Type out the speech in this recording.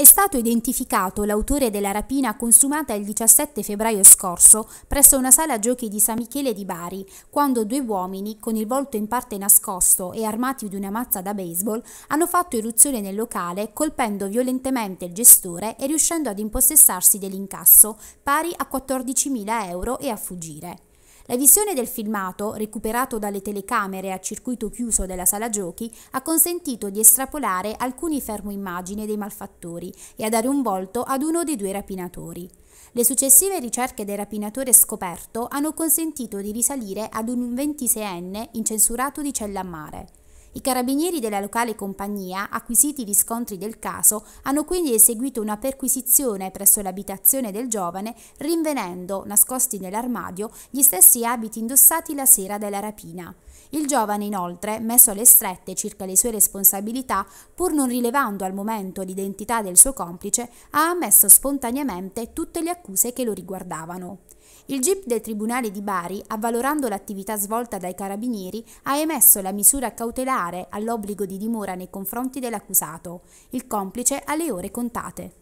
è stato identificato l'autore della rapina consumata il 17 febbraio scorso presso una sala giochi di San Michele di Bari, quando due uomini, con il volto in parte nascosto e armati di una mazza da baseball, hanno fatto irruzione nel locale colpendo violentemente il gestore e riuscendo ad impossessarsi dell'incasso, pari a 14.000 euro, e a fuggire. La visione del filmato, recuperato dalle telecamere a circuito chiuso della sala giochi, ha consentito di estrapolare alcuni fermoimmagine dei malfattori e a dare un volto ad uno dei due rapinatori. Le successive ricerche del rapinatore scoperto hanno consentito di risalire ad un 26enne incensurato di cella a mare. I carabinieri della locale compagnia, acquisiti gli scontri del caso, hanno quindi eseguito una perquisizione presso l'abitazione del giovane, rinvenendo, nascosti nell'armadio, gli stessi abiti indossati la sera della rapina. Il giovane inoltre, messo alle strette circa le sue responsabilità, pur non rilevando al momento l'identità del suo complice, ha ammesso spontaneamente tutte le accuse che lo riguardavano. Il GIP del Tribunale di Bari, avvalorando l'attività svolta dai carabinieri, ha emesso la misura cautelare all'obbligo di dimora nei confronti dell'accusato, il complice alle ore contate.